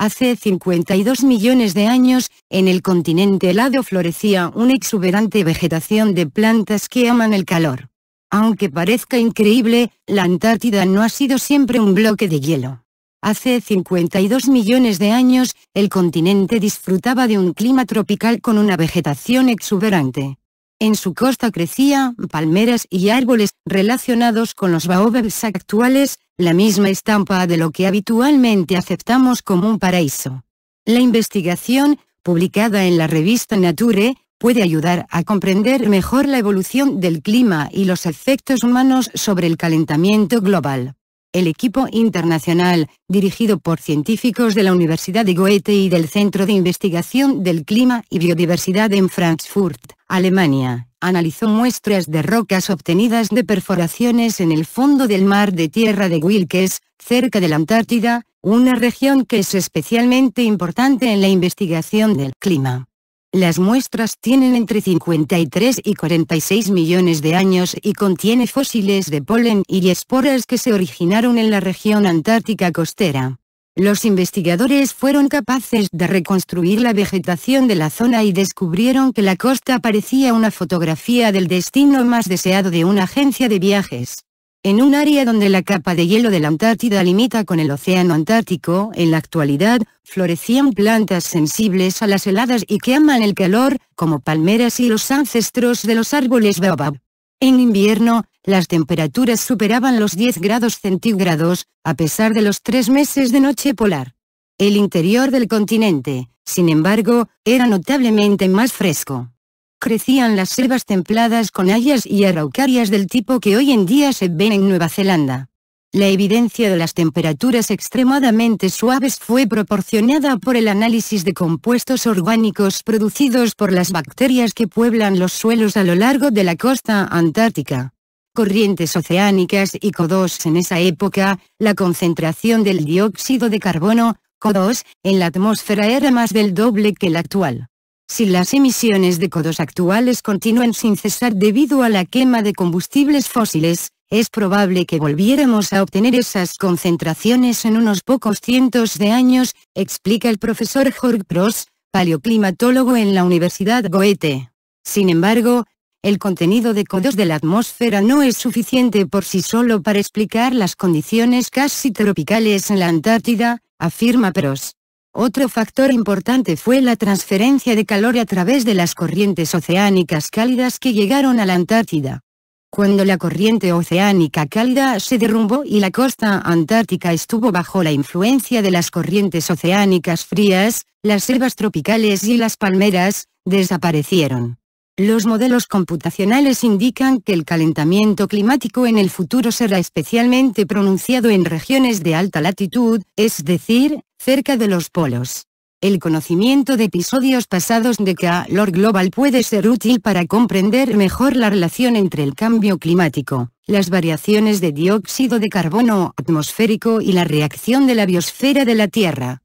Hace 52 millones de años, en el continente helado florecía una exuberante vegetación de plantas que aman el calor. Aunque parezca increíble, la Antártida no ha sido siempre un bloque de hielo. Hace 52 millones de años, el continente disfrutaba de un clima tropical con una vegetación exuberante. En su costa crecía palmeras y árboles relacionados con los baobabs actuales, la misma estampa de lo que habitualmente aceptamos como un paraíso. La investigación, publicada en la revista Nature, puede ayudar a comprender mejor la evolución del clima y los efectos humanos sobre el calentamiento global. El equipo internacional, dirigido por científicos de la Universidad de Goethe y del Centro de Investigación del Clima y Biodiversidad en Frankfurt, Alemania, analizó muestras de rocas obtenidas de perforaciones en el fondo del mar de tierra de Wilkes, cerca de la Antártida, una región que es especialmente importante en la investigación del clima. Las muestras tienen entre 53 y 46 millones de años y contiene fósiles de polen y esporas que se originaron en la región antártica costera. Los investigadores fueron capaces de reconstruir la vegetación de la zona y descubrieron que la costa parecía una fotografía del destino más deseado de una agencia de viajes. En un área donde la capa de hielo de la Antártida limita con el Océano Antártico, en la actualidad, florecían plantas sensibles a las heladas y que aman el calor, como palmeras y los ancestros de los árboles baobab. En invierno, las temperaturas superaban los 10 grados centígrados, a pesar de los tres meses de noche polar. El interior del continente, sin embargo, era notablemente más fresco. Crecían las selvas templadas con hayas y araucarias del tipo que hoy en día se ven en Nueva Zelanda. La evidencia de las temperaturas extremadamente suaves fue proporcionada por el análisis de compuestos orgánicos producidos por las bacterias que pueblan los suelos a lo largo de la costa antártica corrientes oceánicas y CO2 en esa época, la concentración del dióxido de carbono, CO2, en la atmósfera era más del doble que la actual. Si las emisiones de CO2 actuales continúan sin cesar debido a la quema de combustibles fósiles, es probable que volviéramos a obtener esas concentraciones en unos pocos cientos de años, explica el profesor Jorg Pross, paleoclimatólogo en la Universidad Goethe. Sin embargo, el contenido de CO2 de la atmósfera no es suficiente por sí solo para explicar las condiciones casi tropicales en la Antártida, afirma Pros. Otro factor importante fue la transferencia de calor a través de las corrientes oceánicas cálidas que llegaron a la Antártida. Cuando la corriente oceánica cálida se derrumbó y la costa antártica estuvo bajo la influencia de las corrientes oceánicas frías, las selvas tropicales y las palmeras, desaparecieron. Los modelos computacionales indican que el calentamiento climático en el futuro será especialmente pronunciado en regiones de alta latitud, es decir, cerca de los polos. El conocimiento de episodios pasados de calor global puede ser útil para comprender mejor la relación entre el cambio climático, las variaciones de dióxido de carbono atmosférico y la reacción de la biosfera de la Tierra.